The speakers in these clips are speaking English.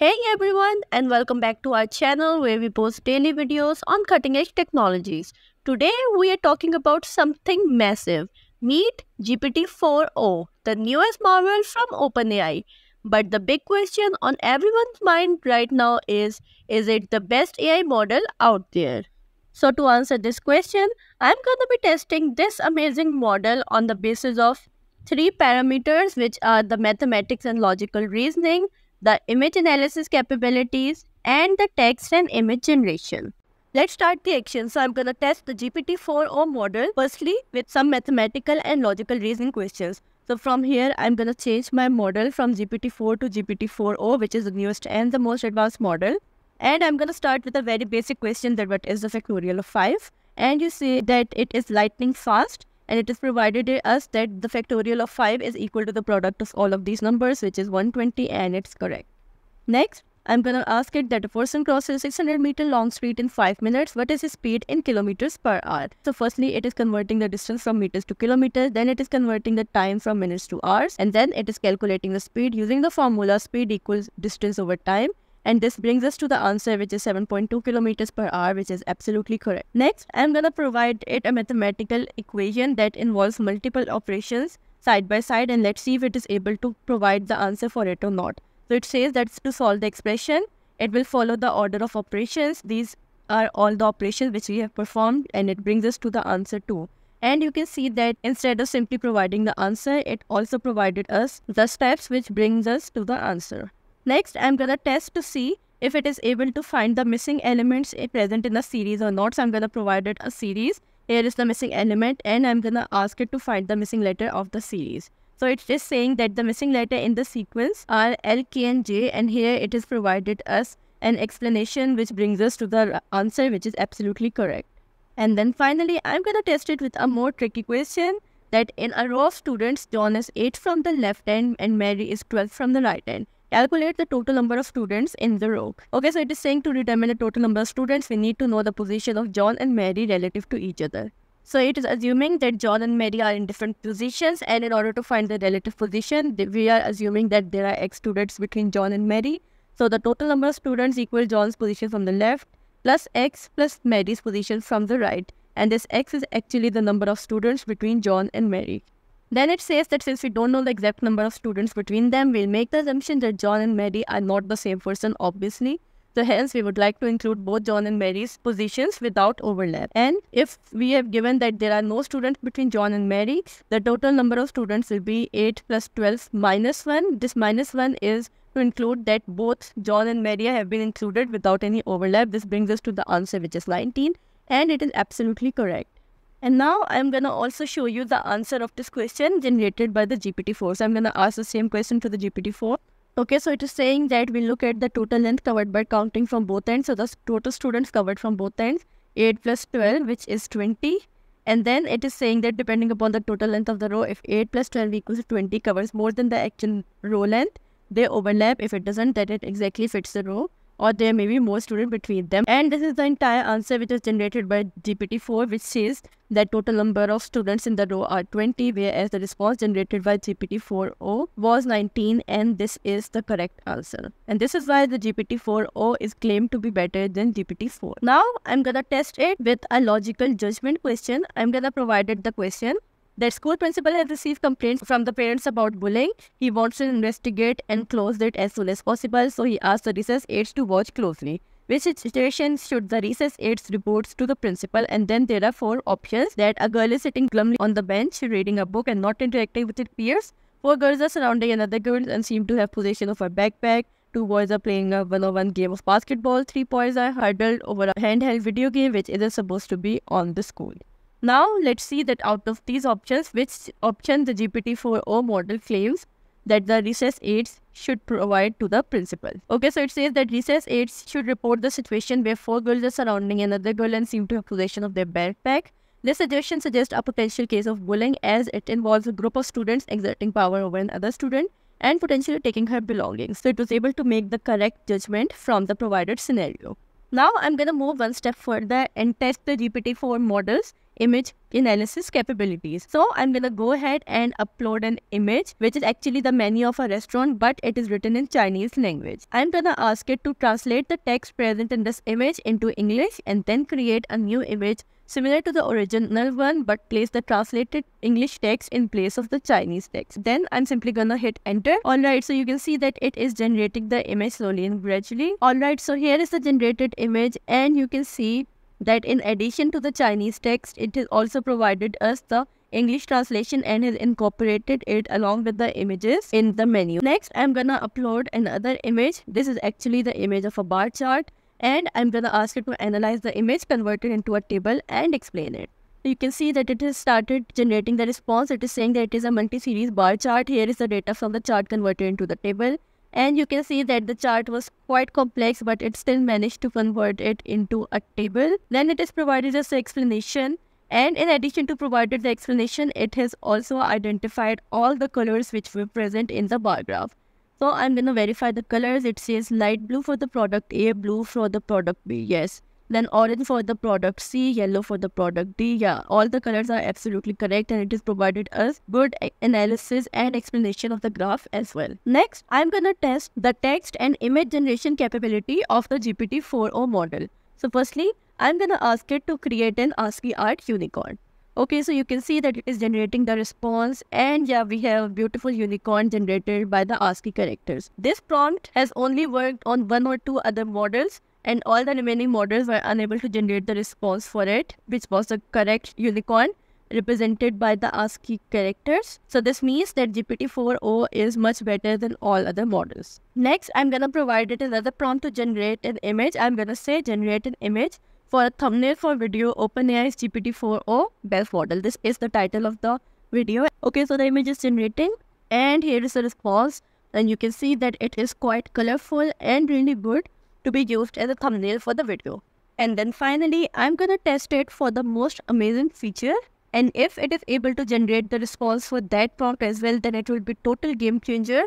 Hey everyone and welcome back to our channel where we post daily videos on cutting edge technologies. Today we are talking about something massive. Meet GPT-4o, the newest model from OpenAI. But the big question on everyone's mind right now is, is it the best AI model out there? So to answer this question, I'm gonna be testing this amazing model on the basis of three parameters which are the mathematics and logical reasoning, the image analysis capabilities, and the text and image generation. Let's start the action. So I'm going to test the GPT-4o model firstly with some mathematical and logical reasoning questions. So from here, I'm going to change my model from GPT-4 to GPT-4o, which is the newest and the most advanced model. And I'm going to start with a very basic question that what is the factorial of 5? And you see that it is lightning fast and it is provided us that the factorial of 5 is equal to the product of all of these numbers which is 120 and it's correct. Next, I'm gonna ask it that a person crosses 600 meter long street in 5 minutes. What is his speed in kilometers per hour? So firstly, it is converting the distance from meters to kilometers. Then it is converting the time from minutes to hours. And then it is calculating the speed using the formula speed equals distance over time. And this brings us to the answer, which is 7.2 kilometers per hour, which is absolutely correct. Next, I'm gonna provide it a mathematical equation that involves multiple operations side by side and let's see if it is able to provide the answer for it or not. So it says that to solve the expression, it will follow the order of operations. These are all the operations which we have performed and it brings us to the answer too. And you can see that instead of simply providing the answer, it also provided us the steps which brings us to the answer. Next, I'm going to test to see if it is able to find the missing elements present in the series or not. So I'm going to provide it a series. Here is the missing element and I'm going to ask it to find the missing letter of the series. So it's just saying that the missing letter in the sequence are L, K and J and here it is provided us an explanation which brings us to the answer which is absolutely correct. And then finally, I'm going to test it with a more tricky question that in a row of students, John is 8 from the left end and Mary is 12 from the right end. Calculate the total number of students in the row. Okay, so it is saying to determine the total number of students, we need to know the position of John and Mary relative to each other. So it is assuming that John and Mary are in different positions and in order to find the relative position, we are assuming that there are x students between John and Mary. So the total number of students equal John's position from the left plus x plus Mary's position from the right. And this x is actually the number of students between John and Mary. Then it says that since we don't know the exact number of students between them, we'll make the assumption that John and Mary are not the same person, obviously. So hence, we would like to include both John and Mary's positions without overlap. And if we have given that there are no students between John and Mary, the total number of students will be 8 plus 12 minus 1. This minus 1 is to include that both John and Mary have been included without any overlap. This brings us to the answer, which is 19. And it is absolutely correct. And now I'm going to also show you the answer of this question generated by the GPT-4. So I'm going to ask the same question to the GPT-4. Okay, so it is saying that we look at the total length covered by counting from both ends. So the total students covered from both ends, 8 plus 12, which is 20. And then it is saying that depending upon the total length of the row, if 8 plus 12 equals 20 covers more than the actual row length, they overlap. If it doesn't, that it exactly fits the row or there may be more students between them. And this is the entire answer which is generated by GPT-4 which says that total number of students in the row are 20 whereas the response generated by GPT-40 was 19 and this is the correct answer. And this is why the GPT-40 is claimed to be better than GPT-4. Now I'm gonna test it with a logical judgment question. I'm gonna provide it the question the school principal has received complaints from the parents about bullying. He wants to investigate and close it as soon as possible, so he asked the recess aides to watch closely. Which situation should the recess aides report to the principal and then there are four options that a girl is sitting glumly on the bench reading a book and not interacting with her peers. Four girls are surrounding another girl and seem to have possession of her backpack. Two boys are playing a one-on-one game of basketball. Three boys are huddled over a handheld video game which isn't supposed to be on the school. Now let's see that out of these options, which option the GPT-4o model claims that the recess aides should provide to the principal. Okay, so it says that recess aides should report the situation where four girls are surrounding another girl and seem to have possession of their backpack. This suggestion suggests a potential case of bullying as it involves a group of students exerting power over another student and potentially taking her belongings. So it was able to make the correct judgment from the provided scenario. Now I'm going to move one step further and test the GPT-4 models image analysis capabilities. So I'm gonna go ahead and upload an image which is actually the menu of a restaurant but it is written in Chinese language. I'm gonna ask it to translate the text present in this image into English and then create a new image similar to the original one but place the translated English text in place of the Chinese text. Then I'm simply gonna hit enter. Alright, so you can see that it is generating the image slowly and gradually. Alright, so here is the generated image and you can see that in addition to the Chinese text, it has also provided us the English translation and has incorporated it along with the images in the menu. Next, I'm gonna upload another image. This is actually the image of a bar chart and I'm gonna ask it to analyze the image, convert it into a table and explain it. You can see that it has started generating the response. It is saying that it is a multi-series bar chart. Here is the data from the chart converted into the table. And you can see that the chart was quite complex, but it still managed to convert it into a table. Then it is provided as explanation. And in addition to provided the explanation, it has also identified all the colors which were present in the bar graph. So I'm going to verify the colors. It says light blue for the product A, blue for the product B. Yes. Then orange for the product C, yellow for the product D. Yeah, all the colors are absolutely correct and it is provided us good analysis and explanation of the graph as well. Next, I'm gonna test the text and image generation capability of the GPT-40 model. So firstly, I'm gonna ask it to create an ASCII art unicorn. Okay, so you can see that it is generating the response and yeah, we have beautiful unicorn generated by the ASCII characters. This prompt has only worked on one or two other models and all the remaining models were unable to generate the response for it, which was the correct unicorn represented by the ASCII characters. So this means that GPT-40 is much better than all other models. Next, I'm gonna provide it another prompt to generate an image. I'm gonna say generate an image for a thumbnail for video OpenAI's GPT-40 best model. This is the title of the video. Okay, so the image is generating and here is the response and you can see that it is quite colorful and really good to be used as a thumbnail for the video. And then finally, I'm gonna test it for the most amazing feature. And if it is able to generate the response for that prompt as well, then it will be total game changer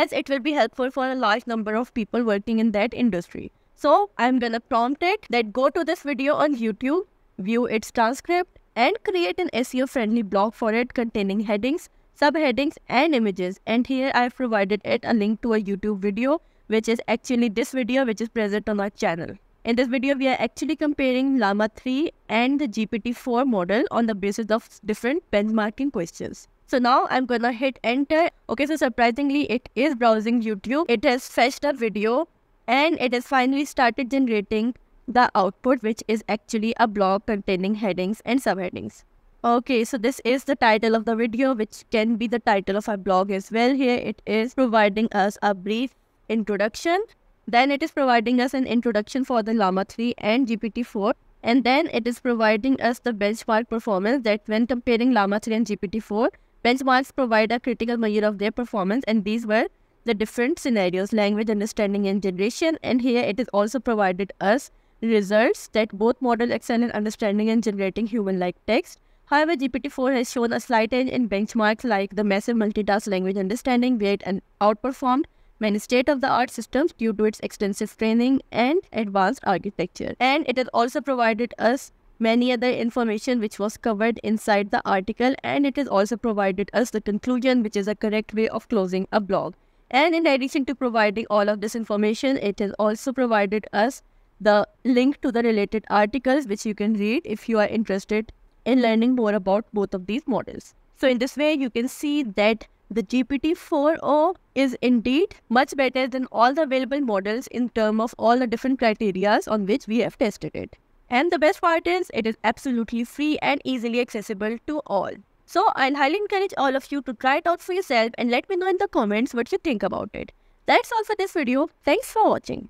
as it will be helpful for a large number of people working in that industry. So I'm gonna prompt it that go to this video on YouTube, view its transcript, and create an SEO friendly blog for it containing headings, subheadings, and images. And here I've provided it a link to a YouTube video which is actually this video which is present on our channel. In this video, we are actually comparing Llama 3 and the GPT-4 model on the basis of different benchmarking questions. So now I'm gonna hit enter. Okay, so surprisingly, it is browsing YouTube. It has fetched a video and it has finally started generating the output, which is actually a blog containing headings and subheadings. Okay, so this is the title of the video, which can be the title of our blog as well. Here it is providing us a brief introduction. Then it is providing us an introduction for the Llama 3 and GPT-4. And then it is providing us the benchmark performance that when comparing Llama 3 and GPT-4, benchmarks provide a critical measure of their performance. And these were the different scenarios, language understanding and generation. And here it is also provided us results that both model excel in understanding and generating human-like text. However, GPT-4 has shown a slight edge in benchmarks like the massive multitask language understanding where it outperformed many state-of-the-art systems due to its extensive training and advanced architecture. And it has also provided us many other information which was covered inside the article and it has also provided us the conclusion which is a correct way of closing a blog. And in addition to providing all of this information, it has also provided us the link to the related articles which you can read if you are interested in learning more about both of these models. So in this way, you can see that the GPT-4o is indeed much better than all the available models in terms of all the different criteria on which we have tested it. And the best part is it is absolutely free and easily accessible to all. So I'll highly encourage all of you to try it out for yourself and let me know in the comments what you think about it. That's all for this video. Thanks for watching.